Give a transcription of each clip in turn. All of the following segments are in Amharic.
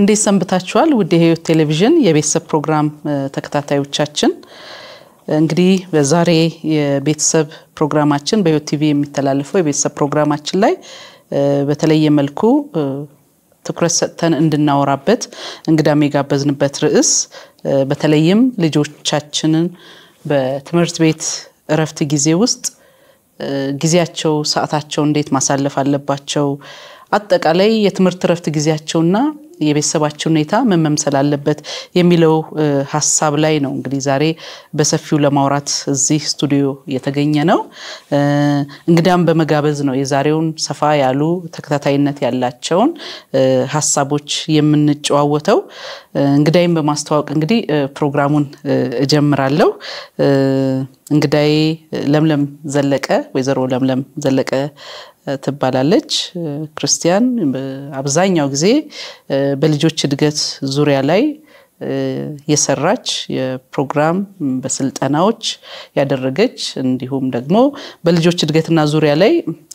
እንዴት ሰንብታችኋል? ውድ የህይወት ቴሌቪዥን የቤተሰብ ፕሮግራም ተከታታዮቻችን፣ እንግዲህ በዛሬ የቤተሰብ ፕሮግራማችን በህይወት ቲቪ የሚተላለፈው የቤተሰብ ፕሮግራማችን ላይ በተለየ መልኩ ትኩረት ሰጥተን እንድናወራበት እንግዳም የጋበዝንበት ርዕስ በተለይም ልጆቻችንን በትምህርት ቤት እረፍት ጊዜ ውስጥ ጊዜያቸው፣ ሰዓታቸው እንዴት ማሳለፍ አለባቸው አጠቃላይ የትምህርት እረፍት ጊዜያቸውና የቤተሰባችን ሁኔታ ምን መምሰል አለበት የሚለው ሀሳብ ላይ ነው እንግዲህ ዛሬ በሰፊው ለማውራት እዚህ ስቱዲዮ የተገኘ ነው። እንግዳም በመጋበዝ ነው የዛሬውን ሰፋ ያሉ ተከታታይነት ያላቸውን ሀሳቦች የምንጨዋወተው። እንግዳይም በማስተዋወቅ እንግዲህ ፕሮግራሙን እጀምራለሁ። እንግዳዬ ለምለም ዘለቀ ወይዘሮ ለምለም ዘለቀ ትባላለች። ክርስቲያን አብዛኛው ጊዜ በልጆች እድገት ዙሪያ ላይ የሰራች የፕሮግራም በስልጠናዎች ያደረገች እንዲሁም ደግሞ በልጆች እድገትና ዙሪያ ላይ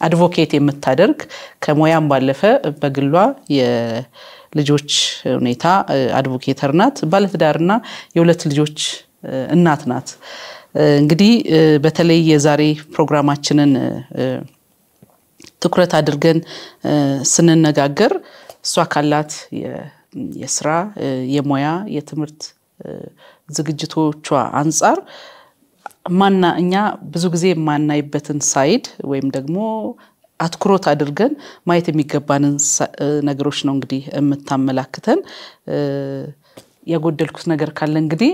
አድቮኬት የምታደርግ ከሙያም ባለፈ በግሏ የልጆች ሁኔታ አድቮኬተር ናት። ባለትዳርና የሁለት ልጆች እናት ናት። እንግዲህ በተለይ የዛሬ ፕሮግራማችንን ትኩረት አድርገን ስንነጋገር እሷ ካላት የስራ የሙያ የትምህርት ዝግጅቶቿ አንጻር ማና እኛ ብዙ ጊዜ የማናይበትን ሳይድ ወይም ደግሞ አትኩሮት አድርገን ማየት የሚገባንን ነገሮች ነው እንግዲህ የምታመላክተን። የጎደልኩት ነገር ካለ እንግዲህ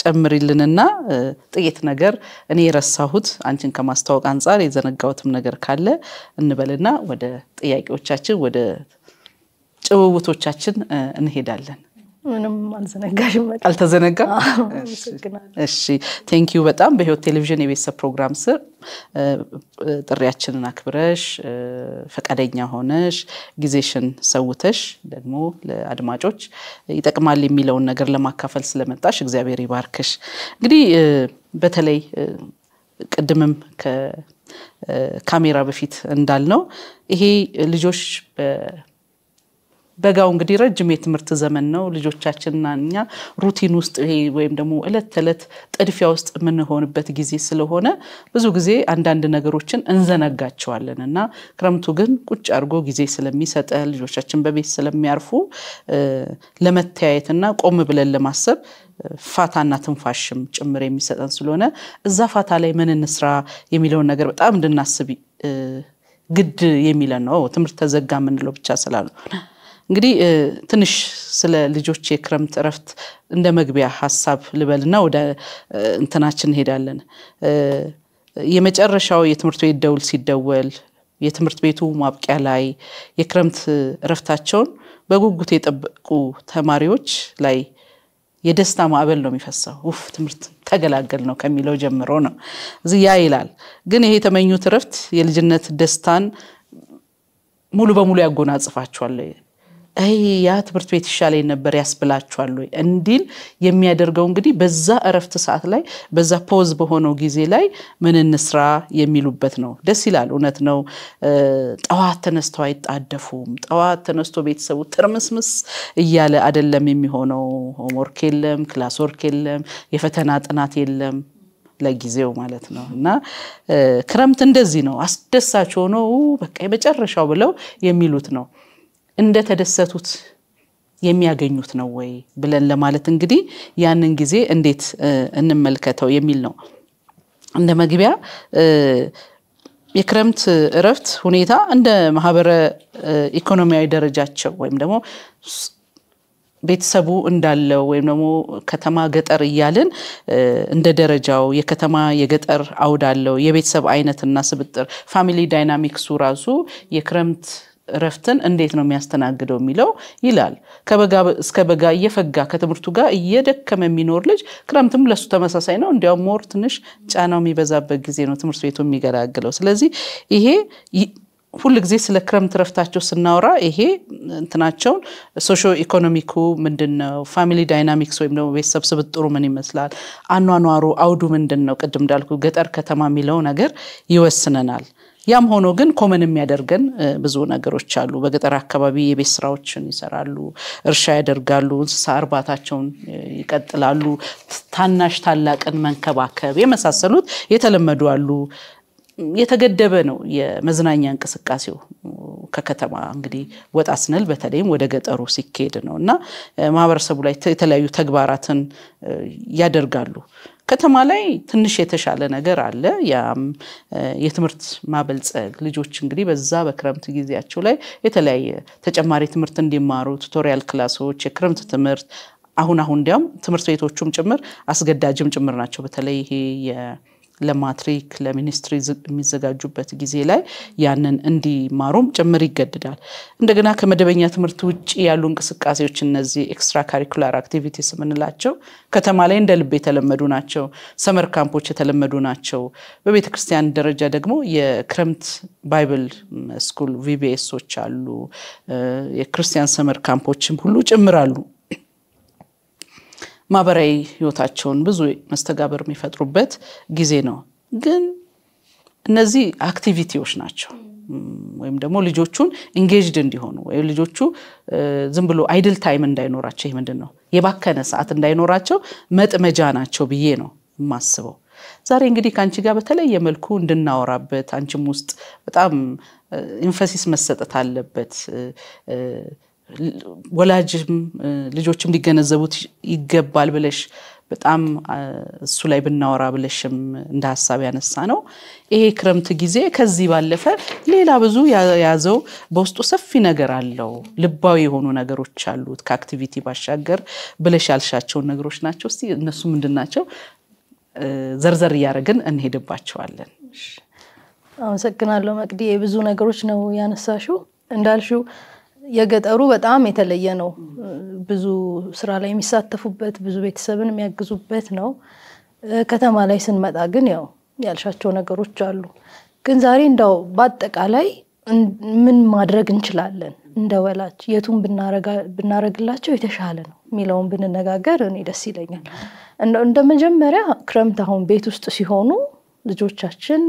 ጨምሪልንና ጥቂት ነገር እኔ የረሳሁት አንቺን ከማስታወቅ አንጻር የዘነጋሁትም ነገር ካለ እንበልና ወደ ጥያቄዎቻችን ወደ ጭውውቶቻችን እንሄዳለን። ምንም አልዘነጋሽም። እሺ ቴንኪዩ በጣም በህይወት ቴሌቪዥን የቤተሰብ ፕሮግራም ስር ጥሪያችንን አክብረሽ ፈቃደኛ ሆነሽ ጊዜሽን ሰውተሽ ደግሞ ለአድማጮች ይጠቅማል የሚለውን ነገር ለማካፈል ስለመጣሽ እግዚአብሔር ይባርክሽ። እንግዲህ በተለይ ቅድምም ከካሜራ በፊት እንዳልነው ይሄ ልጆች በጋው እንግዲህ ረጅም የትምህርት ዘመን ነው። ልጆቻችንና እኛ ሩቲን ውስጥ ወይም ደግሞ እለት ተዕለት ጥድፊያ ውስጥ የምንሆንበት ጊዜ ስለሆነ ብዙ ጊዜ አንዳንድ ነገሮችን እንዘነጋቸዋለን እና ክረምቱ ግን ቁጭ አድርጎ ጊዜ ስለሚሰጠ ልጆቻችን በቤት ስለሚያርፉ ለመተያየትና ቆም ብለን ለማሰብ ፋታና ትንፋሽም ጭምር የሚሰጠን ስለሆነ እዛ ፋታ ላይ ምን እንስራ የሚለውን ነገር በጣም እንድናስብ ግድ የሚለን ነው። ትምህርት ተዘጋ የምንለው ብቻ ስላልሆነ እንግዲህ ትንሽ ስለ ልጆች የክረምት እረፍት እንደ መግቢያ ሀሳብ ልበልና ወደ እንትናችን እንሄዳለን። የመጨረሻው የትምህርት ቤት ደውል ሲደወል የትምህርት ቤቱ ማብቂያ ላይ የክረምት እረፍታቸውን በጉጉት የጠበቁ ተማሪዎች ላይ የደስታ ማዕበል ነው የሚፈሰው። ውፍ ትምህርት ተገላገል ነው ከሚለው ጀምሮ ነው እዚህ ያ ይላል። ግን ይሄ የተመኙት እረፍት የልጅነት ደስታን ሙሉ በሙሉ ያጎናጽፋቸዋል ይ ያ ትምህርት ቤት ይሻለኝ ነበር ያስብላችኋል ወይ እንዲል የሚያደርገው እንግዲህ በዛ እረፍት ሰዓት ላይ በዛ ፖዝ በሆነው ጊዜ ላይ ምን እንስራ የሚሉበት ነው። ደስ ይላል። እውነት ነው። ጠዋት ተነስተው አይጣደፉም። ጠዋት ተነስቶ ቤተሰቡ ትርምስምስ እያለ አደለም የሚሆነው። ሆምወርክ የለም፣ ክላስ ወርክ የለም፣ የፈተና ጥናት የለም ለጊዜው ማለት ነው። እና ክረምት እንደዚህ ነው። አስደሳች ሆኖ በቃ የመጨረሻው ብለው የሚሉት ነው። እንደተደሰቱት የሚያገኙት ነው ወይ ብለን ለማለት እንግዲህ ያንን ጊዜ እንዴት እንመልከተው የሚል ነው። እንደ መግቢያ የክረምት እረፍት ሁኔታ እንደ ማህበረ ኢኮኖሚያዊ ደረጃቸው ወይም ደግሞ ቤተሰቡ እንዳለው ወይም ደግሞ ከተማ ገጠር እያልን እንደ ደረጃው የከተማ የገጠር አውድ አለው። የቤተሰብ አይነትና ስብጥር ፋሚሊ ዳይናሚክሱ ራሱ የክረምት እረፍትን እንዴት ነው የሚያስተናግደው የሚለው ይላል። ከበጋ እስከ በጋ እየፈጋ ከትምህርቱ ጋር እየደከመ የሚኖር ልጅ ክረምትም ለሱ ተመሳሳይ ነው። እንዲያውም ሞር ትንሽ ጫናው የሚበዛበት ጊዜ ነው ትምህርት ቤቱ የሚገላግለው። ስለዚህ ይሄ ሁል ጊዜ ስለ ክረምት ረፍታቸው ስናወራ ይሄ እንትናቸውን ሶሾ ኢኮኖሚኩ ምንድን ነው፣ ፋሚሊ ዳይናሚክስ ወይም ደግሞ ቤተሰብ ስብጥሩ ምን ይመስላል፣ አኗኗሩ አውዱ ምንድን ነው፣ ቅድም እንዳልኩ ገጠር ከተማ የሚለው ነገር ይወስነናል። ያም ሆኖ ግን ኮመን የሚያደርገን ብዙ ነገሮች አሉ። በገጠር አካባቢ የቤት ስራዎችን ይሰራሉ፣ እርሻ ያደርጋሉ፣ እንስሳ እርባታቸውን ይቀጥላሉ፣ ታናሽ ታላቅን መንከባከብ የመሳሰሉት የተለመዱ አሉ። የተገደበ ነው የመዝናኛ እንቅስቃሴው ከከተማ እንግዲህ ወጣ ስንል በተለይም ወደ ገጠሩ ሲካሄድ ነው እና ማህበረሰቡ ላይ የተለያዩ ተግባራትን ያደርጋሉ። ከተማ ላይ ትንሽ የተሻለ ነገር አለ። ያም የትምህርት ማበልጸግ ልጆች እንግዲህ በዛ በክረምት ጊዜያቸው ላይ የተለያየ ተጨማሪ ትምህርት እንዲማሩ ቱቶሪያል ክላሶች፣ የክረምት ትምህርት አሁን አሁን እንዲያውም ትምህርት ቤቶቹም ጭምር አስገዳጅም ጭምር ናቸው። በተለይ ይሄ ለማትሪክ ለሚኒስትሪ የሚዘጋጁበት ጊዜ ላይ ያንን እንዲማሩም ጭምር ይገድዳል። እንደገና ከመደበኛ ትምህርት ውጭ ያሉ እንቅስቃሴዎች እነዚህ ኤክስትራ ካሪኩላር አክቲቪቲስ የምንላቸው ከተማ ላይ እንደ ልብ የተለመዱ ናቸው። ሰመር ካምፖች የተለመዱ ናቸው። በቤተ ክርስቲያን ደረጃ ደግሞ የክረምት ባይብል ስኩል ቪቢኤሶች አሉ። የክርስቲያን ሰመር ካምፖችም ሁሉ ጭምር አሉ። ማህበራዊ ህይወታቸውን ብዙ መስተጋበር የሚፈጥሩበት ጊዜ ነው። ግን እነዚህ አክቲቪቲዎች ናቸው ወይም ደግሞ ልጆቹን ኢንጌጅድ እንዲሆኑ ወይም ልጆቹ ዝም ብሎ አይድል ታይም እንዳይኖራቸው ይህ ምንድን ነው የባከነ ሰዓት እንዳይኖራቸው መጥመጃ ናቸው ብዬ ነው የማስበው። ዛሬ እንግዲህ ከአንቺ ጋር በተለየ መልኩ እንድናወራበት አንቺም ውስጥ በጣም ኢንፈሲስ መሰጠት አለበት ወላጅም ልጆችም ሊገነዘቡት ይገባል ብለሽ በጣም እሱ ላይ ብናወራ ብለሽም እንደ ሀሳብ ያነሳ ነው። ይሄ ክረምት ጊዜ ከዚህ ባለፈ ሌላ ብዙ ያዘው በውስጡ ሰፊ ነገር አለው። ልባዊ የሆኑ ነገሮች አሉት ከአክቲቪቲ ባሻገር ብለሽ ያልሻቸውን ነገሮች ናቸው። እስቲ እነሱ ምንድን ናቸው? ዘርዘር እያደረግን እንሄድባቸዋለን። አመሰግናለሁ መቅዲ። ብዙ ነገሮች ነው ያነሳሽው እንዳልሽው የገጠሩ በጣም የተለየ ነው። ብዙ ስራ ላይ የሚሳተፉበት ብዙ ቤተሰብን የሚያግዙበት ነው። ከተማ ላይ ስንመጣ ግን ያው ያልሻቸው ነገሮች አሉ። ግን ዛሬ እንዳው በአጠቃላይ ምን ማድረግ እንችላለን እንደ ወላጅ የቱን ብናረግላቸው የተሻለ ነው የሚለውን ብንነጋገር እኔ ደስ ይለኛል። እንደ መጀመሪያ ክረምት አሁን ቤት ውስጥ ሲሆኑ ልጆቻችን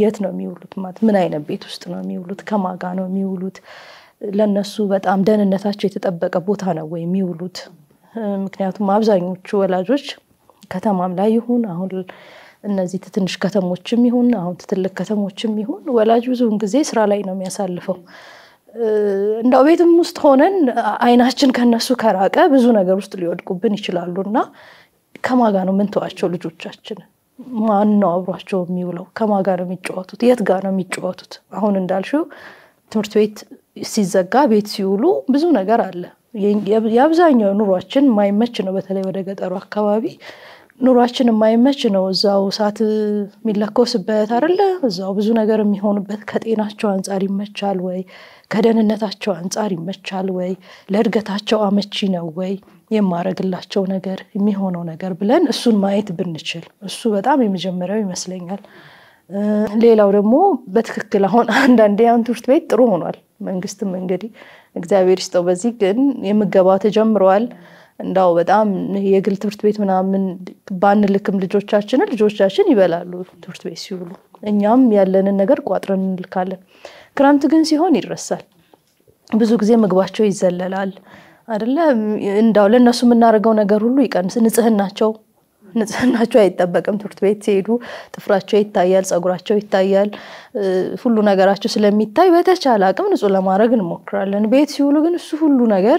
የት ነው የሚውሉት? ማለት ምን አይነት ቤት ውስጥ ነው የሚውሉት? ከማጋ ነው የሚውሉት? ለነሱ በጣም ደህንነታቸው የተጠበቀ ቦታ ነው ወይ የሚውሉት? ምክንያቱም አብዛኞቹ ወላጆች ከተማም ላይ ይሁን አሁን እነዚህ ትንሽ ከተሞችም ይሁን አሁን ትትልቅ ከተሞችም ይሁን ወላጅ ብዙውን ጊዜ ስራ ላይ ነው የሚያሳልፈው። እንደው ቤትም ውስጥ ሆነን አይናችን ከነሱ ከራቀ ብዙ ነገር ውስጥ ሊወድቁብን ይችላሉ እና ከማጋ ነው ምንተዋቸው ልጆቻችን ማን ነው አብሯቸው የሚውለው? ከማጋ ነው የሚጫወቱት? የት ጋ ነው የሚጫወቱት? አሁን እንዳልሽው ትምህርት ቤት ሲዘጋ ቤት ሲውሉ ብዙ ነገር አለ። የአብዛኛው ኑሯችን የማይመች ነው። በተለይ ወደ ገጠሩ አካባቢ ኑሯችን የማይመች ነው። እዛው እሳት የሚለኮስበት አይደለ? እዛው ብዙ ነገር የሚሆንበት ከጤናቸው አንጻር ይመቻል ወይ? ከደህንነታቸው አንጻር ይመቻል ወይ? ለእድገታቸው አመቺ ነው ወይ? የማረግላቸው ነገር የሚሆነው ነገር ብለን እሱን ማየት ብንችል እሱ በጣም የመጀመሪያው ይመስለኛል። ሌላው ደግሞ በትክክል አሁን አንዳንዴ አሁን ትምህርት ቤት ጥሩ ሆኗል። መንግስትም እንግዲህ እግዚአብሔር ይስጠው። በዚህ ግን የምገባው ተጀምረዋል። እንዳው በጣም የግል ትምህርት ቤት ምናምን ባንልክም ልጆቻችን ልጆቻችን ይበላሉ ትምህርት ቤት ሲውሉ፣ እኛም ያለንን ነገር ቋጥረን እንልካለን። ክረምት ግን ሲሆን ይረሳል። ብዙ ጊዜ ምግባቸው ይዘለላል አደለ? እንዳው ለእነሱ የምናደርገው ነገር ሁሉ ይቀንስ፣ ንጽህናቸው ንጽህናቸው አይጠበቅም። ትምህርት ቤት ሲሄዱ ጥፍራቸው ይታያል፣ ፀጉራቸው ይታያል፣ ሁሉ ነገራቸው ስለሚታይ በተቻለ አቅም ንጹህ ለማድረግ እንሞክራለን። ቤት ሲውሉ ግን እሱ ሁሉ ነገር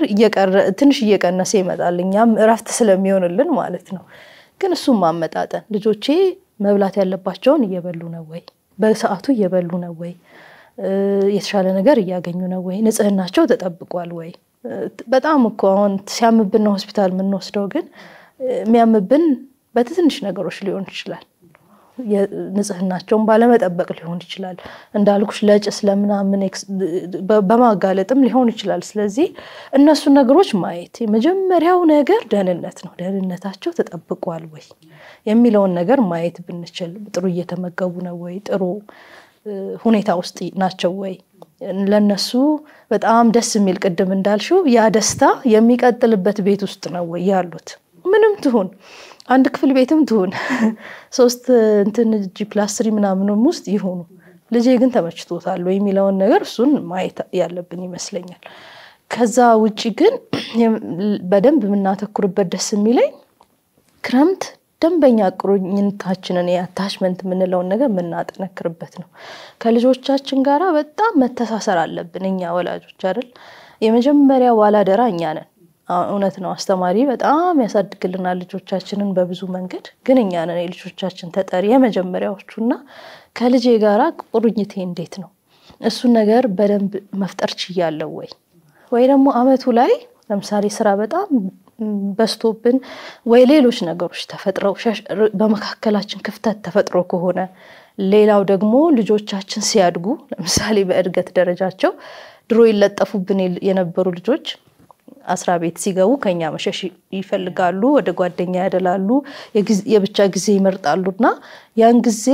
ትንሽ እየቀነሰ ይመጣል፣ እኛም እረፍት ስለሚሆንልን ማለት ነው። ግን እሱም ማመጣጠን ልጆቼ መብላት ያለባቸውን እየበሉ ነው ወይ፣ በሰዓቱ እየበሉ ነው ወይ፣ የተሻለ ነገር እያገኙ ነው ወይ፣ ንጽህናቸው ተጠብቋል ወይ። በጣም እኮ አሁን ሲያምብን ነው ሆስፒታል የምንወስደው ግን የሚያምብን በትንሽ ነገሮች ሊሆን ይችላል። ንጽህናቸውን ባለመጠበቅ ሊሆን ይችላል። እንዳልኩሽ ለጭስ ለምናምን በማጋለጥም ሊሆን ይችላል። ስለዚህ እነሱን ነገሮች ማየት የመጀመሪያው ነገር ደህንነት ነው። ደህንነታቸው ተጠብቋል ወይ የሚለውን ነገር ማየት ብንችል፣ ጥሩ እየተመገቡ ነው ወይ፣ ጥሩ ሁኔታ ውስጥ ናቸው ወይ፣ ለነሱ በጣም ደስ የሚል ቅድም እንዳልሽው ያ ደስታ የሚቀጥልበት ቤት ውስጥ ነው ወይ ያሉት ምንም ትሁን አንድ ክፍል ቤትም ትሁን ሶስት እንትን ጂ ፕላስ ስሪ ምናምንም ውስጥ ይሁኑ ልጄ ግን ተመችቶታል የሚለውን ነገር እሱን ማየት ያለብን ይመስለኛል። ከዛ ውጭ ግን በደንብ የምናተኩርበት ደስ የሚለኝ ክረምት ደንበኛ ቁርኝታችንን የአታችመንት የምንለውን ነገር የምናጠነክርበት ነው። ከልጆቻችን ጋራ በጣም መተሳሰር አለብን እኛ ወላጆች አይደል። የመጀመሪያ ባላደራ እኛ ነን። እውነት ነው። አስተማሪ በጣም ያሳድግልናል ልጆቻችንን በብዙ መንገድ። ግን እኛ ነን የልጆቻችን ተጠሪ የመጀመሪያዎቹ እና ከልጄ ጋራ ቁርኝቴ እንዴት ነው? እሱን ነገር በደንብ መፍጠር ችያለው ወይ ወይ ደግሞ አመቱ ላይ ለምሳሌ ስራ በጣም በስቶብን ወይ ሌሎች ነገሮች ተፈጥረው በመካከላችን ክፍተት ተፈጥሮ ከሆነ ሌላው ደግሞ ልጆቻችን ሲያድጉ ለምሳሌ በእድገት ደረጃቸው ድሮ ይለጠፉብን የነበሩ ልጆች አስራ ቤት ሲገቡ ከኛ መሸሽ ይፈልጋሉ፣ ወደ ጓደኛ ያደላሉ፣ የብቻ ጊዜ ይመርጣሉ። እና ያን ጊዜ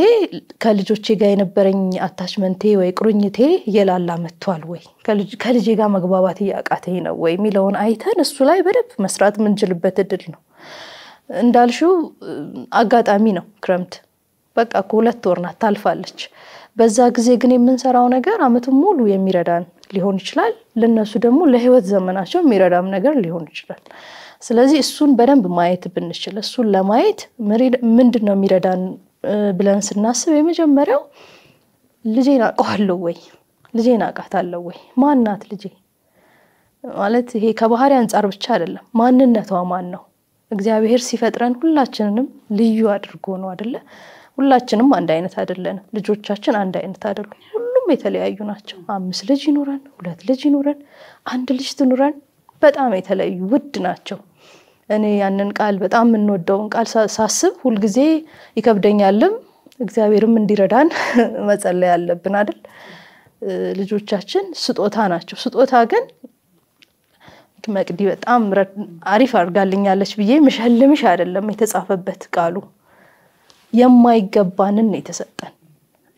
ከልጆቼ ጋር የነበረኝ አታችመንቴ ወይ ቁርኝቴ እየላላ መጥቷል ወይ ከልጄ ጋር መግባባት እያቃተኝ ነው ወይ የሚለውን አይተን እሱ ላይ በደንብ መስራት የምንችልበት እድል ነው። እንዳልሽው አጋጣሚ ነው ክረምት በቃ ሁለት ወር ናት ታልፋለች። በዛ ጊዜ ግን የምንሰራው ነገር አመቱን ሙሉ የሚረዳን ሊሆን ይችላል። ለነሱ ደግሞ ለህይወት ዘመናቸው የሚረዳም ነገር ሊሆን ይችላል። ስለዚህ እሱን በደንብ ማየት ብንችል እሱን ለማየት ምንድን ነው የሚረዳን ብለን ስናስብ የመጀመሪያው ልጄን አውቀዋለሁ ወይ? ልጄን አውቃታለሁ ወይ? ማናት ልጄ? ማለት ይሄ ከባህሪ አንጻር ብቻ አይደለም። ማንነቷ ማን ነው? እግዚአብሔር ሲፈጥረን ሁላችንንም ልዩ አድርጎ ነው አደለ? ሁላችንም አንድ አይነት አይደለንም። ልጆቻችን አንድ አይነት አይደሉም። ሁሉም የተለያዩ ናቸው። አምስት ልጅ ይኑረን፣ ሁለት ልጅ ይኑረን፣ አንድ ልጅ ትኑረን፣ በጣም የተለያዩ ውድ ናቸው። እኔ ያንን ቃል በጣም የምንወደውን ቃል ሳስብ ሁልጊዜ ይከብደኛልም። እግዚአብሔርም እንዲረዳን መጸለይ ያለብን አይደል? ልጆቻችን ስጦታ ናቸው። ስጦታ ግን መቅዲ በጣም አሪፍ አድርጋልኛለች ብዬ ምሸልምሽ አይደለም የተጻፈበት ቃሉ የማይገባንን ነው የተሰጠን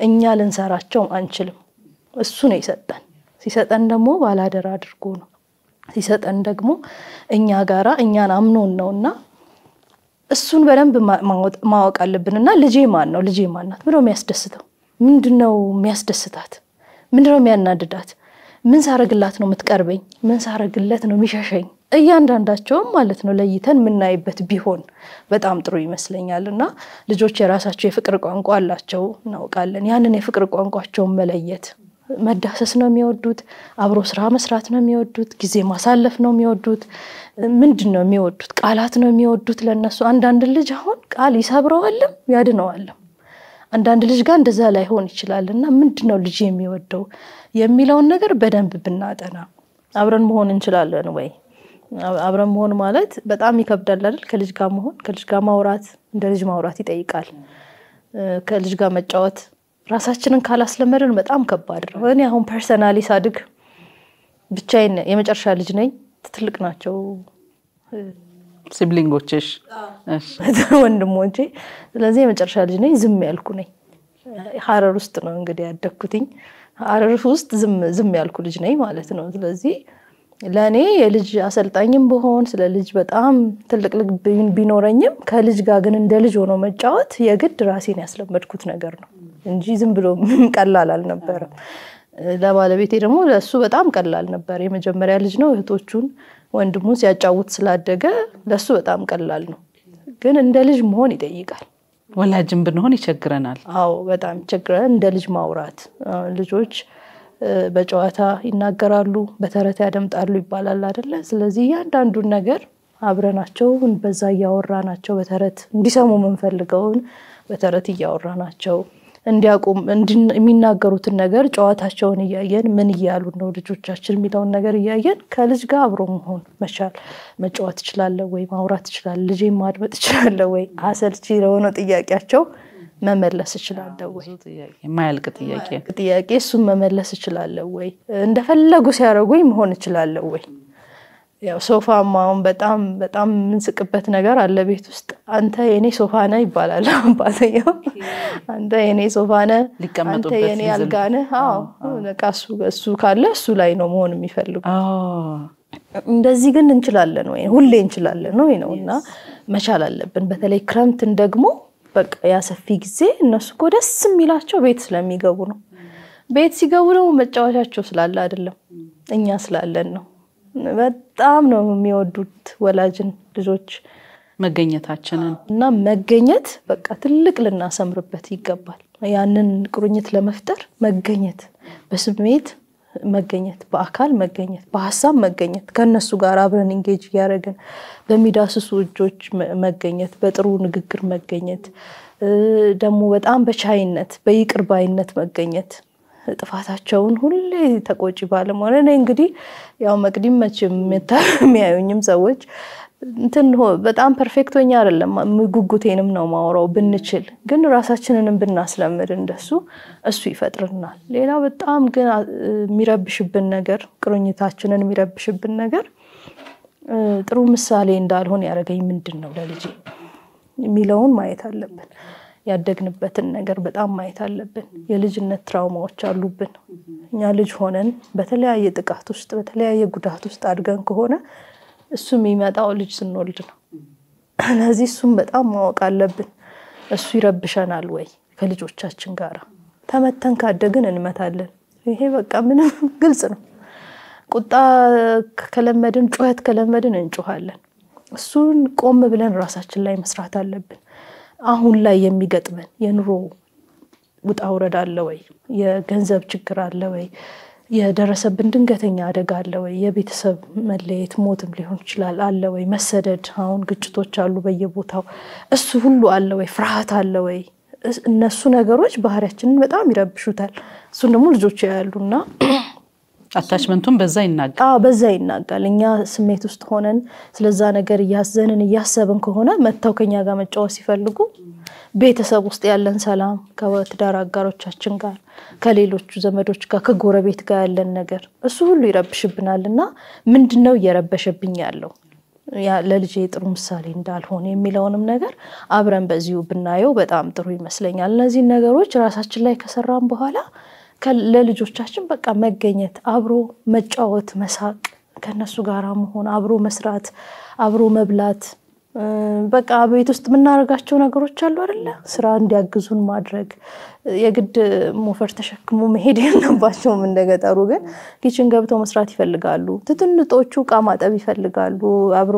እኛ ልንሰራቸው አንችልም። እሱ ነው የሰጠን። ሲሰጠን ደግሞ ባላደራ አድርጎ ነው ሲሰጠን ደግሞ እኛ ጋራ እኛን አምኖን ነው እና እሱን በደንብ ማወቅ አለብን። እና ልጄ ማን ነው ልጄ ማን ናት የሚያስደስተው ምንድነው? የሚያስደስታት ምንድነው? የሚያናድዳት ምን ሳረግላት ነው የምትቀርበኝ? ምን ሳረግለት ነው የሚሸሸኝ? እያንዳንዳቸውም ማለት ነው ለይተን የምናይበት ቢሆን በጣም ጥሩ ይመስለኛል። እና ልጆች የራሳቸው የፍቅር ቋንቋ አላቸው እናውቃለን። ያንን የፍቅር ቋንቋቸውን መለየት መዳሰስ ነው የሚወዱት፣ አብሮ ስራ መስራት ነው የሚወዱት፣ ጊዜ ማሳለፍ ነው የሚወዱት፣ ምንድን ነው የሚወዱት? ቃላት ነው የሚወዱት። ለነሱ አንዳንድ ልጅ አሁን ቃል ይሰብረዋልም ያድነዋልም። አንዳንድ ልጅ ጋር እንደዛ ላይሆን ይችላል እና ምንድን ነው ልጅ የሚወደው የሚለውን ነገር በደንብ ብናጠና አብረን መሆን እንችላለን ወይ አብረን መሆን ማለት በጣም ይከብዳል አይደል? ከልጅ ጋር መሆን፣ ከልጅ ጋር ማውራት፣ እንደ ልጅ ማውራት ይጠይቃል። ከልጅ ጋር መጫወት ራሳችንን ካላስለመድን በጣም ከባድ ነው። እኔ አሁን ፐርሰናሊ ሳድግ ብቻዬን የመጨረሻ ልጅ ነኝ። ትልቅ ናቸው ሲብሊንጎችሽ፣ ወንድሞቼ። ስለዚህ የመጨረሻ ልጅ ነኝ። ዝም ያልኩ ነኝ። ሀረር ውስጥ ነው እንግዲህ ያደግኩትኝ። ሀረር ውስጥ ዝም ያልኩ ልጅ ነኝ ማለት ነው። ስለዚህ ለእኔ የልጅ አሰልጣኝም ብሆን ስለ ልጅ በጣም ትልቅ ልብ ቢኖረኝም ከልጅ ጋር ግን እንደ ልጅ ሆኖ መጫወት የግድ ራሴን ያስለመድኩት ነገር ነው እንጂ ዝም ብሎ ቀላል አልነበረም። ለባለቤቴ ደግሞ ለእሱ በጣም ቀላል ነበር። የመጀመሪያ ልጅ ነው። እህቶቹን ወንድሙን ሲያጫውት ስላደገ ለእሱ በጣም ቀላል ነው። ግን እንደ ልጅ መሆን ይጠይቃል። ወላጅም ብንሆን ይቸግረናል። አዎ በጣም ይቸግረናል። እንደ ልጅ ማውራት ልጆች በጨዋታ ይናገራሉ፣ በተረት ያደምጣሉ ይባላል አደለ? ስለዚህ እያንዳንዱን ነገር አብረናቸው በዛ እያወራ ናቸው በተረት እንዲሰሙ የምንፈልገውን በተረት እያወራ ናቸው እንዲያውቁም የሚናገሩትን ነገር ጨዋታቸውን እያየን ምን እያሉ ነው ልጆቻችን የሚለውን ነገር እያየን ከልጅ ጋር አብሮ መሆን መቻል። መጫወት ይችላለ ወይ? ማውራት ይችላል ልጄ ማድመጥ ይችላለ ወይ? አሰልቺ ለሆነው ጥያቄያቸው መመለስ እችላለሁ ወይ? የማያልቅ ጥያቄ ጥያቄ እሱን መመለስ እችላለሁ ወይ? እንደፈለጉ ሲያደርጉኝ መሆን እችላለሁ ወይ? ያው ሶፋ አሁን በጣም በጣም የምንስቅበት ነገር አለ ቤት ውስጥ አንተ የኔ ሶፋ ነህ ይባላል። አባትየው አንተ የኔ ሶፋ ነህ፣ አንተ የኔ አልጋ ነህ። እሱ ካለ እሱ ላይ ነው መሆን የሚፈልጉ። እንደዚህ ግን እንችላለን ወይ ሁሌ እንችላለን ወይ ነው እና መቻል አለብን። በተለይ ክረምትን ደግሞ በቃ ያ ሰፊ ጊዜ እነሱ እኮ ደስ የሚላቸው ቤት ስለሚገቡ ነው። ቤት ሲገቡ ደግሞ መጫወቻቸው ስላለ አይደለም፣ እኛ ስላለን ነው። በጣም ነው የሚወዱት ወላጅን ልጆች መገኘታችንን እና መገኘት በቃ ትልቅ ልናሰምርበት ይገባል። ያንን ቁርኝት ለመፍጠር መገኘት በስሜት መገኘት፣ በአካል መገኘት፣ በሀሳብ መገኘት፣ ከእነሱ ጋር አብረን እንጌጅ እያደረግን በሚዳስሱ እጆች መገኘት፣ በጥሩ ንግግር መገኘት፣ ደግሞ በጣም በቻይነት በይቅር ባይነት መገኘት ጥፋታቸውን ሁሌ ተቆጪ ባለመሆን እኔ እንግዲህ ያው መቅዲም መቼም የሚያዩኝም ሰዎች እንትን በጣም ፐርፌክቶኛ አይደለም። ጉጉቴንም ነው ማውራው። ብንችል ግን ራሳችንንም ብናስለምድ እንደሱ እሱ ይፈጥርናል። ሌላ በጣም ግን የሚረብሽብን ነገር ቅርኝታችንን የሚረብሽብን ነገር ጥሩ ምሳሌ እንዳልሆን ያደረገኝ ምንድን ነው ለልጄ የሚለውን ማየት አለብን። ያደግንበትን ነገር በጣም ማየት አለብን። የልጅነት ትራውማዎች አሉብን። እኛ ልጅ ሆነን በተለያየ ጥቃት ውስጥ በተለያየ ጉዳት ውስጥ አድገን ከሆነ እሱ የሚመጣው ልጅ ስንወልድ ነው። ስለዚህ እሱም በጣም ማወቅ አለብን። እሱ ይረብሸናል ወይ ከልጆቻችን ጋር ተመተን ካደግን እንመታለን። ይሄ በቃ ምንም ግልጽ ነው። ቁጣ ከለመድን፣ ጩኸት ከለመድን እንጩኋለን። እሱን ቆም ብለን ራሳችን ላይ መስራት አለብን። አሁን ላይ የሚገጥመን የኑሮ ውጣ ውረድ አለ ወይ? የገንዘብ ችግር አለ ወይ? የደረሰብን ድንገተኛ አደጋ አለ ወይ? የቤተሰብ መለየት ሞትም ሊሆን ይችላል አለ ወይ? መሰደድ፣ አሁን ግጭቶች አሉ በየቦታው እሱ ሁሉ አለ ወይ? ፍርሃት አለ ወይ? እነሱ ነገሮች ባህሪያችንን በጣም ይረብሹታል። እሱን ደግሞ ልጆች ያሉና አታችመንቱን በዛ ይናጋል። በዛ ይናጋል። እኛ ስሜት ውስጥ ሆነን ስለዛ ነገር እያዘንን እያሰብን ከሆነ መጥተው ከኛ ጋር መጫወት ሲፈልጉ ቤተሰብ ውስጥ ያለን ሰላም ከትዳር አጋሮቻችን ጋር ከሌሎቹ ዘመዶች ጋር ከጎረቤት ጋር ያለን ነገር እሱ ሁሉ ይረብሽብናል እና ምንድን ነው እየረበሸብኝ ያለው ለልጄ ጥሩ ምሳሌ እንዳልሆነ የሚለውንም ነገር አብረን በዚሁ ብናየው በጣም ጥሩ ይመስለኛል። እነዚህን ነገሮች ራሳችን ላይ ከሰራን በኋላ ለልጆቻችን በቃ መገኘት፣ አብሮ መጫወት፣ መሳቅ፣ ከነሱ ጋር መሆን፣ አብሮ መስራት፣ አብሮ መብላት በቃ ቤት ውስጥ የምናደርጋቸው ነገሮች አሉ አይደለ? ስራ እንዲያግዙን ማድረግ የግድ ሞፈር ተሸክሞ መሄድ የለባቸውም። እንደገጠሩ ግን ኪችን ገብተው መስራት ይፈልጋሉ። ትትንጦቹ እቃ ማጠብ ይፈልጋሉ። አብሮ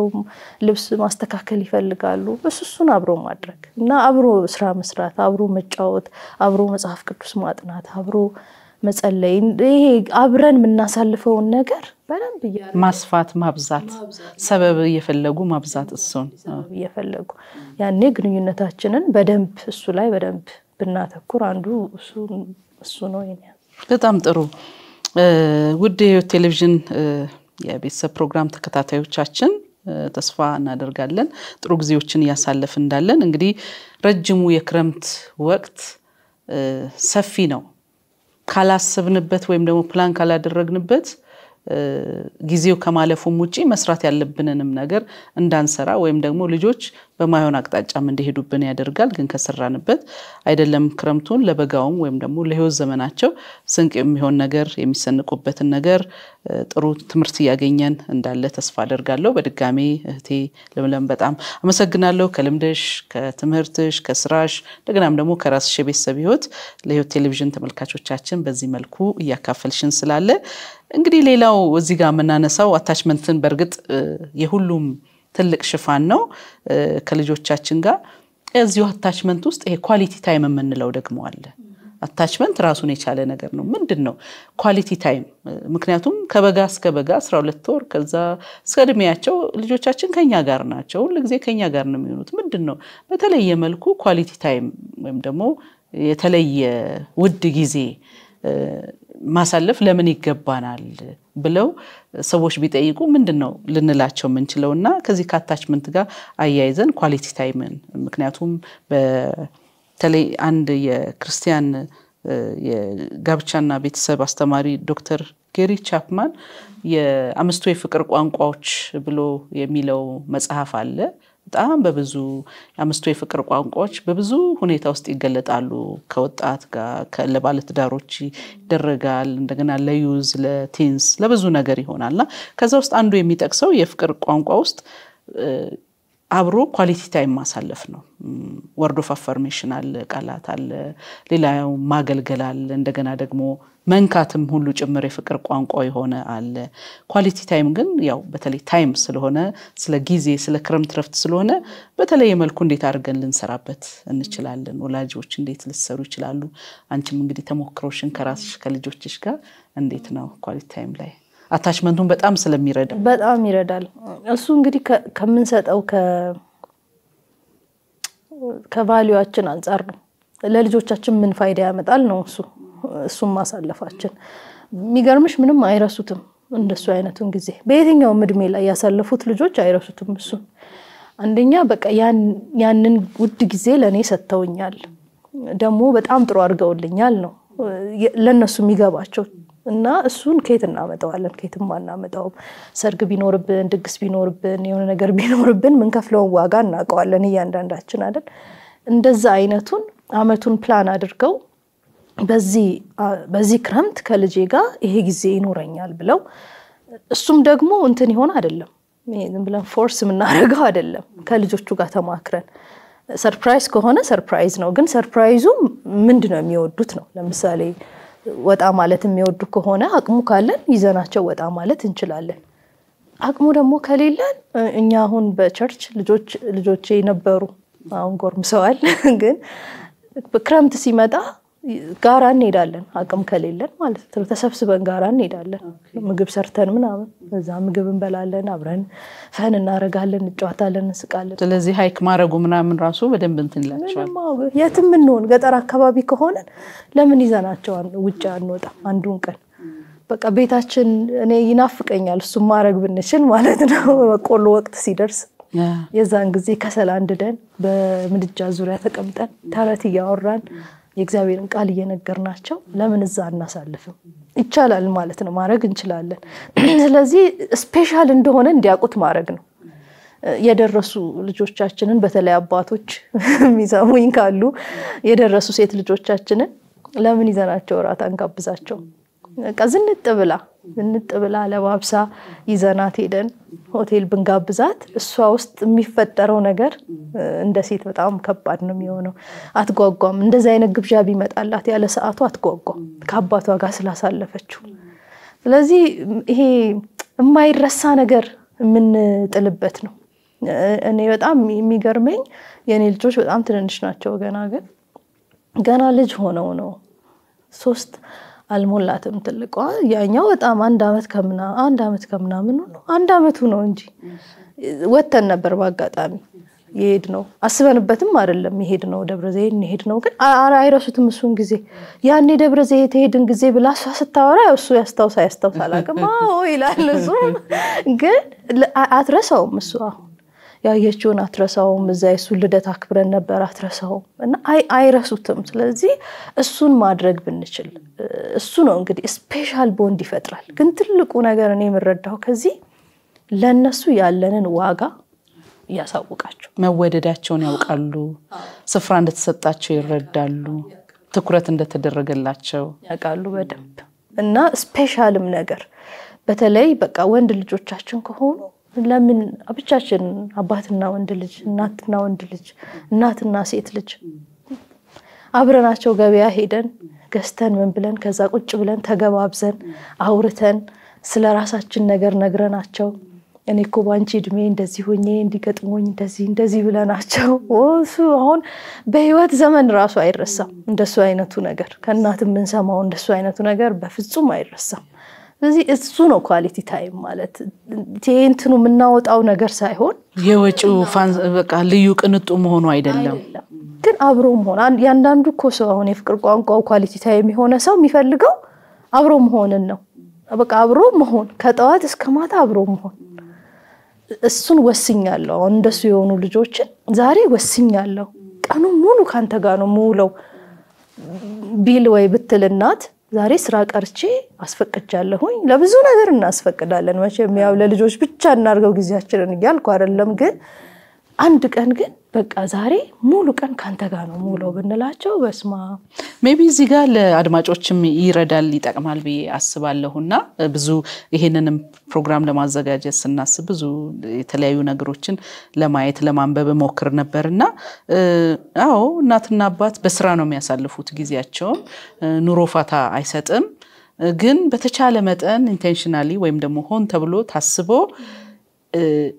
ልብስ ማስተካከል ይፈልጋሉ። እሱ እሱን አብሮ ማድረግ እና አብሮ ስራ መስራት፣ አብሮ መጫወት፣ አብሮ መጽሐፍ ቅዱስ ማጥናት፣ አብሮ መጸለይ ይሄ አብረን የምናሳልፈውን ነገር በደንብ ማስፋት፣ ማብዛት፣ ሰበብ እየፈለጉ ማብዛት፣ እሱን እየፈለጉ ያኔ ግንኙነታችንን በደንብ እሱ ላይ በደንብ ብናተኩር አንዱ እሱ ነው። በጣም ጥሩ። ውድ የህይወት ቴሌቪዥን የቤተሰብ ፕሮግራም ተከታታዮቻችን ተስፋ እናደርጋለን ጥሩ ጊዜዎችን እያሳለፍ እንዳለን። እንግዲህ ረጅሙ የክረምት ወቅት ሰፊ ነው። ካላሰብንበት ወይም ደግሞ ፕላን ካላደረግንበት ጊዜው ከማለፉም ውጭ መስራት ያለብንንም ነገር እንዳንሰራ ወይም ደግሞ ልጆች በማይሆን አቅጣጫም እንዲሄዱብን ያደርጋል። ግን ከሰራንበት አይደለም ክረምቱን ለበጋውም ወይም ደግሞ ለህይወት ዘመናቸው ስንቅ የሚሆን ነገር የሚሰንቁበትን ነገር ጥሩ ትምህርት እያገኘን እንዳለ ተስፋ አደርጋለሁ። በድጋሜ እህቴ ለምለም በጣም አመሰግናለሁ። ከልምድሽ፣ ከትምህርትሽ፣ ከስራሽ እንደገናም ደግሞ ከራስሽ የቤተሰብ ህይወት ለህይወት ቴሌቪዥን ተመልካቾቻችን በዚህ መልኩ እያካፈልሽን ስላለ እንግዲህ ሌላው እዚህ ጋር የምናነሳው አታችመንትን በእርግጥ የሁሉም ትልቅ ሽፋን ነው ከልጆቻችን ጋር እዚሁ አታችመንት ውስጥ ይሄ ኳሊቲ ታይም የምንለው ደግሞ አለ። አታችመንት ራሱን የቻለ ነገር ነው። ምንድን ነው ኳሊቲ ታይም? ምክንያቱም ከበጋ እስከ በጋ 12 ወር ከዛ እስከ እድሜያቸው ልጆቻችን ከኛ ጋር ናቸው። ጊዜ ከኛ ጋር ነው የሚሆኑት። ምንድን ነው በተለየ መልኩ ኳሊቲ ታይም ወይም ደግሞ የተለየ ውድ ጊዜ ማሳለፍ ለምን ይገባናል ብለው ሰዎች ቢጠይቁ ምንድን ነው ልንላቸው የምንችለው? እና ከዚህ ከአታችመንት ጋር አያይዘን ኳሊቲ ታይምን ምክንያቱም በተለይ አንድ የክርስቲያን የጋብቻና ቤተሰብ አስተማሪ ዶክተር ጌሪ ቻፕማን የአምስቱ የፍቅር ቋንቋዎች ብሎ የሚለው መጽሐፍ አለ። በጣም በብዙ አምስቱ የፍቅር ቋንቋዎች በብዙ ሁኔታ ውስጥ ይገለጣሉ። ከወጣት ጋር ለባለትዳሮች ይደረጋል። እንደገና ለዩዝ ለቴንስ ለብዙ ነገር ይሆናልና ከዛ ውስጥ አንዱ የሚጠቅሰው የፍቅር ቋንቋ ውስጥ አብሮ ኳሊቲ ታይም ማሳለፍ ነው። ወርድ ኦፍ አፈርሜሽን አለ፣ ቃላት አለ፣ ሌላው ማገልገል አለ። እንደገና ደግሞ መንካትም ሁሉ ጭምር የፍቅር ቋንቋ የሆነ አለ። ኳሊቲ ታይም ግን ያው በተለይ ታይም ስለሆነ ስለ ጊዜ ስለ ክረምት ረፍት ስለሆነ በተለየ መልኩ እንዴት አድርገን ልንሰራበት እንችላለን? ወላጆች እንዴት ልሰሩ ይችላሉ? አንቺም እንግዲህ ተሞክሮሽን ከራስሽ ከልጆችሽ ጋር እንዴት ነው ኳሊቲ ታይም ላይ አታችመንቱን በጣም ስለሚረዳ በጣም ይረዳል። እሱ እንግዲህ ከምንሰጠው ከቫሊዋችን አንጻር ነው። ለልጆቻችን ምን ፋይዳ ያመጣል ነው እሱ እሱም ማሳለፋችን። የሚገርምሽ ምንም አይረሱትም። እንደሱ አይነቱን ጊዜ በየትኛውም እድሜ ላይ ያሳለፉት ልጆች አይረሱትም። እሱ አንደኛ በቃ ያንን ውድ ጊዜ ለእኔ ሰጥተውኛል፣ ደግሞ በጣም ጥሩ አድርገውልኛል ነው ለእነሱ የሚገባቸው እና እሱን ከየት እናመጣዋለን? ከየትም አናመጣውም። ሰርግ ቢኖርብን፣ ድግስ ቢኖርብን፣ የሆነ ነገር ቢኖርብን ምንከፍለውን ዋጋ እናውቀዋለን እያንዳንዳችን አይደል? እንደዛ አይነቱን አመቱን ፕላን አድርገው በዚህ ክረምት ከልጄ ጋር ይሄ ጊዜ ይኖረኛል ብለው እሱም ደግሞ እንትን ይሆን አይደለም ብለን ፎርስ የምናደርገው አይደለም። ከልጆቹ ጋር ተማክረን ሰርፕራይዝ ከሆነ ሰርፕራይዝ ነው። ግን ሰርፕራይዙ ምንድን ነው የሚወዱት ነው። ለምሳሌ ወጣ ማለት የሚወዱ ከሆነ አቅሙ ካለን ይዘናቸው ወጣ ማለት እንችላለን። አቅሙ ደግሞ ከሌለን እኛ አሁን በቸርች ልጆች ልጆቼ ነበሩ፣ አሁን ጎርምሰዋል። ግን ክረምት ሲመጣ ጋራ እንሄዳለን፣ አቅም ከሌለን ማለት ነው። ተሰብስበን ጋራ እንሄዳለን፣ ምግብ ሰርተን ምናምን እዛ ምግብ እንበላለን፣ አብረን ፈን እናደርጋለን፣ እንጫወታለን፣ እንስቃለን። ስለዚህ ሀይክ ማድረጉ ምናምን ራሱ በደንብ እንትን ይላቸዋል። የትም እንሆን ገጠር አካባቢ ከሆነን ለምን ይዘናቸው ውጭ አንወጣ አንዱን ቀን በቃ ቤታችን እኔ ይናፍቀኛል፣ እሱ ማድረግ ብንችል ማለት ነው። በቆሎ ወቅት ሲደርስ የዛን ጊዜ ከሰል አንድደን በምድጃ ዙሪያ ተቀምጠን ተረት እያወራን የእግዚአብሔርን ቃል ናቸው ለምን እዛ አናሳልፍም? ይቻላል ማለት ነው፣ ማድረግ እንችላለን። ስለዚህ ስፔሻል እንደሆነ እንዲያውቁት ማድረግ ነው። የደረሱ ልጆቻችንን በተለይ አባቶች የሚሰሙኝ ካሉ የደረሱ ሴት ልጆቻችንን ለምን ይዘናቸው እራት አንጋብዛቸው? ዝንጥ ብላ እንጥ ብላ ለባብሳ ይዘናት ሄደን ሆቴል ብንጋብዛት እሷ ውስጥ የሚፈጠረው ነገር እንደ ሴት በጣም ከባድ ነው የሚሆነው። አትጓጓም። እንደዚህ አይነት ግብዣ ቢመጣላት ያለ ሰዓቱ አትጓጓም፣ ከአባቷ ጋር ስላሳለፈችው። ስለዚህ ይሄ የማይረሳ ነገር የምንጥልበት ነው። እኔ በጣም የሚገርመኝ የእኔ ልጆች በጣም ትንንሽ ናቸው። ገና ግን ገና ልጅ ሆነው ነው ሶስት አልሞላትም ትልቋ። ያኛው በጣም አንድ አመት ከምና አንድ አመት ነው አንድ አመቱ ነው እንጂ ወተን ነበር በአጋጣሚ የሄድ ነው አስበንበትም አይደለም የሄድ ነው ደብረ ዘይት የሄድ ነው ግን አይረሱትም እሱን ጊዜ ያኔ ደብረ ዘይት የሄድን ጊዜ ብላ እሷ ስታወራ እሱ ያስታውሳ ያስታውሳ አላውቅም ይላል እሱ ግን አትረሳውም እሱ አሁን ያየችውን አትረሳውም። እዛ የእሱን ልደት አክብረን ነበር አትረሳውም። እና አይረሱትም። ስለዚህ እሱን ማድረግ ብንችል እሱ ነው እንግዲህ ስፔሻል ቦንድ ይፈጥራል። ግን ትልቁ ነገር እኔ የምረዳው ከዚህ ለእነሱ ያለንን ዋጋ እያሳውቃቸው መወደዳቸውን ያውቃሉ። ስፍራ እንደተሰጣቸው ይረዳሉ። ትኩረት እንደተደረገላቸው ያውቃሉ በደንብ እና ስፔሻልም ነገር በተለይ በቃ ወንድ ልጆቻችን ከሆኑ ለምን ብቻችን አባትና ወንድ ልጅ፣ እናትና ወንድ ልጅ፣ እናትና ሴት ልጅ አብረናቸው ገበያ ሄደን ገዝተን ምን ብለን ከዛ ቁጭ ብለን ተገባብዘን አውርተን ስለ ራሳችን ነገር ነግረናቸው እኔ እኮ በአንቺ እድሜ እንደዚህ ሆኜ እንዲገጥሞኝ እንደዚህ እንደዚህ ብለናቸው እሱ አሁን በህይወት ዘመን ራሱ አይረሳም። እንደሱ አይነቱ ነገር ከእናት የምንሰማው እንደሱ አይነቱ ነገር በፍጹም አይረሳም። ስለዚህ እሱ ነው ኳሊቲ ታይም ማለት እንትኑ የምናወጣው ነገር ሳይሆን የወጪው በቃ ልዩ ቅንጡ መሆኑ አይደለም፣ ግን አብሮ መሆን ያንዳንዱ እኮ ሰው አሁን የፍቅር ቋንቋው ኳሊቲ ታይም የሆነ ሰው የሚፈልገው አብሮ መሆንን ነው። በቃ አብሮ መሆን ከጠዋት እስከ ማታ አብሮ መሆን እሱን ወስኛለሁ። አሁን እንደሱ የሆኑ ልጆችን ዛሬ ወስኛለሁ፣ ቀኑ ሙሉ ከአንተ ጋር ነው የምውለው ቢል ወይ ብትል እናት ዛሬ ስራ ቀርቼ አስፈቅጃለሁኝ። ለብዙ ነገር እናስፈቅዳለን መቼም ያው ለልጆች ብቻ እናርገው ጊዜያችንን እያልኩ አይደለም ግን አንድ ቀን ግን በቃ ዛሬ ሙሉ ቀን ካንተ ጋር ነው ሙለው ብንላቸው በስማ ሜቢ እዚህ ጋር ለአድማጮችም ይረዳል ይጠቅማል ብዬ አስባለሁ። እና ብዙ ይሄንንም ፕሮግራም ለማዘጋጀት ስናስብ ብዙ የተለያዩ ነገሮችን ለማየት ለማንበብ ሞክር ነበር እና አዎ እናትና አባት በስራ ነው የሚያሳልፉት ጊዜያቸውን። ኑሮ ፋታ አይሰጥም። ግን በተቻለ መጠን ኢንቴንሽናሊ ወይም ደግሞ ሆን ተብሎ ታስቦ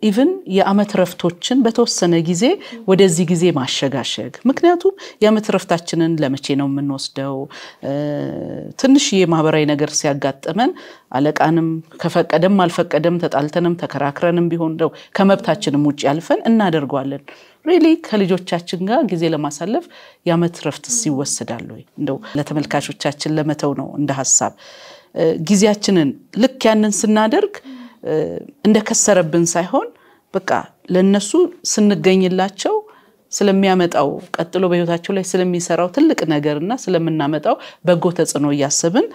ኢቭን የአመት ረፍቶችን በተወሰነ ጊዜ ወደዚህ ጊዜ ማሸጋሸግ። ምክንያቱም የአመት ረፍታችንን ለመቼ ነው የምንወስደው? ትንሽ የማህበራዊ ነገር ሲያጋጥመን አለቃንም ከፈቀደም አልፈቀደም ተጣልተንም ተከራክረንም ቢሆን ደው ከመብታችንም ውጭ ያልፈን እናደርገዋለን። ሪሊ ከልጆቻችን ጋር ጊዜ ለማሳለፍ የአመት ረፍት ይወሰዳሉ? ወይ? እንደው ለተመልካቾቻችን ለመተው ነው እንደ ሀሳብ ጊዜያችንን ልክ ያንን ስናደርግ እንደከሰረብን ሳይሆን በቃ ለነሱ ስንገኝላቸው ስለሚያመጣው ቀጥሎ በህይወታቸው ላይ ስለሚሰራው ትልቅ ነገርና ስለምናመጣው በጎ ተጽዕኖ እያሰብን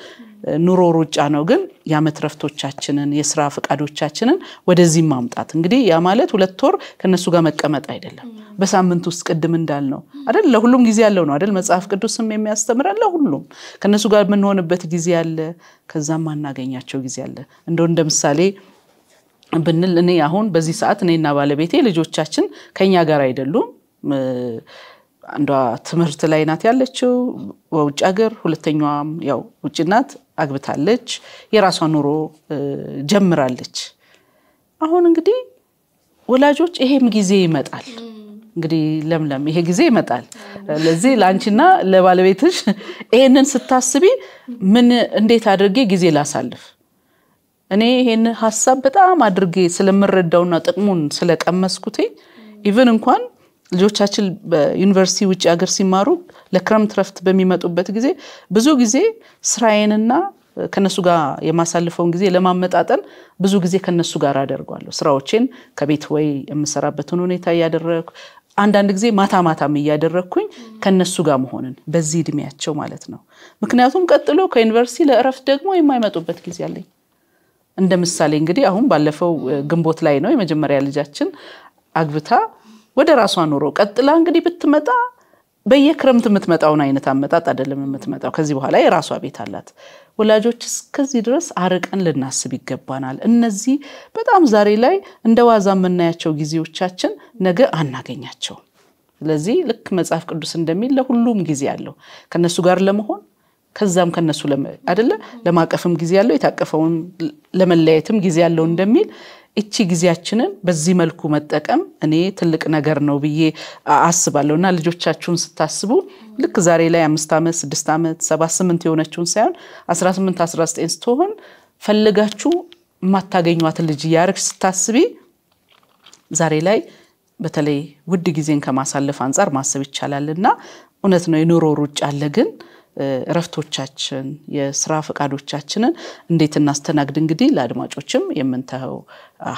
ኑሮ ሩጫ ነው። ግን የዓመት ረፍቶቻችንን የስራ ፈቃዶቻችንን ወደዚህ ማምጣት እንግዲህ ያ ማለት ሁለት ወር ከነሱ ጋር መቀመጥ አይደለም። በሳምንት ውስጥ ቅድም እንዳልነው አይደል ለሁሉም ጊዜ ያለው ነው አይደል መጽሐፍ ቅዱስም የሚያስተምረን ለሁሉም ከነሱ ጋር የምንሆንበት ጊዜ አለ። ከዛም ማናገኛቸው ጊዜ አለ። እንደው እንደ ምሳሌ ብንል እኔ አሁን በዚህ ሰዓት እኔና ባለቤቴ ልጆቻችን ከኛ ጋር አይደሉም። አንዷ ትምህርት ላይ ናት ያለችው በውጭ ሀገር፣ ሁለተኛዋም ያው ውጭ ናት፣ አግብታለች፣ የራሷ ኑሮ ጀምራለች። አሁን እንግዲህ ወላጆች ይሄም ጊዜ ይመጣል እንግዲህ ለምለም ይሄ ጊዜ ይመጣል። ለዚህ ለአንቺና ለባለቤትሽ ይሄንን ስታስቢ ምን እንዴት አድርጌ ጊዜ ላሳልፍ እኔ ይሄን ሀሳብ በጣም አድርጌ ስለምረዳውና ጥቅሙን ስለቀመስኩቴ ኢቨን እንኳን ልጆቻችን በዩኒቨርሲቲ ውጭ ሀገር ሲማሩ ለክረምት ረፍት በሚመጡበት ጊዜ ብዙ ጊዜ ስራዬንና ከነሱ ጋር የማሳልፈውን ጊዜ ለማመጣጠን ብዙ ጊዜ ከነሱ ጋር አደርጓለሁ። ስራዎቼን ከቤት ወይ የምሰራበትን ሁኔታ እያደረግኩ አንዳንድ ጊዜ ማታ ማታም እያደረግኩኝ ከነሱ ጋር መሆንን በዚህ እድሜያቸው ማለት ነው። ምክንያቱም ቀጥሎ ከዩኒቨርሲቲ ለእረፍት ደግሞ የማይመጡበት ጊዜ አለኝ። እንደ ምሳሌ እንግዲህ አሁን ባለፈው ግንቦት ላይ ነው የመጀመሪያ ልጃችን አግብታ ወደ ራሷ ኑሮ ቀጥላ እንግዲህ ብትመጣ በየክረምት የምትመጣውን አይነት አመጣጥ አይደለም የምትመጣው። ከዚህ በኋላ የራሷ ቤት አላት። ወላጆች እስከዚህ ድረስ አርቀን ልናስብ ይገባናል። እነዚህ በጣም ዛሬ ላይ እንደ ዋዛ የምናያቸው ጊዜዎቻችን ነገ አናገኛቸውም። ስለዚህ ልክ መጽሐፍ ቅዱስ እንደሚል ለሁሉም ጊዜ አለው ከነሱ ጋር ለመሆን ከዛም ከነሱ አደለ ለማቀፍም ጊዜ ያለው የታቀፈውን ለመለያየትም ጊዜ ያለው እንደሚል እቺ ጊዜያችንን በዚህ መልኩ መጠቀም እኔ ትልቅ ነገር ነው ብዬ አስባለሁ እና ልጆቻችሁን ስታስቡ ልክ ዛሬ ላይ አምስት ዓመት ስድስት ዓመት ሰባት ስምንት የሆነችውን ሳይሆን 18 19 ስትሆን ፈልጋችሁ የማታገኟትን ልጅ እያደረግሽ ስታስቢ ዛሬ ላይ በተለይ ውድ ጊዜን ከማሳለፍ አንጻር ማሰብ ይቻላል እና እውነት ነው የኑሮ ሩጫ አለ ግን እረፍቶቻችን የስራ ፈቃዶቻችንን እንዴት እናስተናግድ? እንግዲህ ለአድማጮችም የምንተው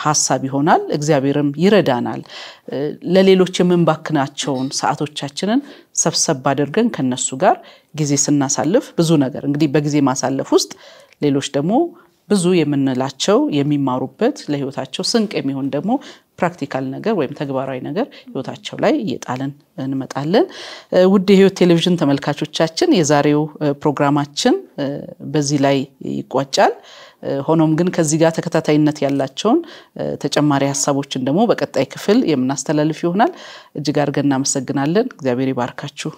ሀሳብ ይሆናል። እግዚአብሔርም ይረዳናል። ለሌሎች የምንባክናቸውን ሰዓቶቻችንን ሰብሰብ አድርገን ከነሱ ጋር ጊዜ ስናሳልፍ ብዙ ነገር እንግዲህ በጊዜ ማሳለፍ ውስጥ ሌሎች ደግሞ ብዙ የምንላቸው የሚማሩበት ለህይወታቸው ስንቅ የሚሆን ደግሞ ፕራክቲካል ነገር ወይም ተግባራዊ ነገር ህይወታቸው ላይ እየጣልን እንመጣለን። ውድ የህይወት ቴሌቪዥን ተመልካቾቻችን የዛሬው ፕሮግራማችን በዚህ ላይ ይቋጫል። ሆኖም ግን ከዚህ ጋር ተከታታይነት ያላቸውን ተጨማሪ ሀሳቦችን ደግሞ በቀጣይ ክፍል የምናስተላልፍ ይሆናል። እጅግ አድርገን እናመሰግናለን። እግዚአብሔር ይባርካችሁ።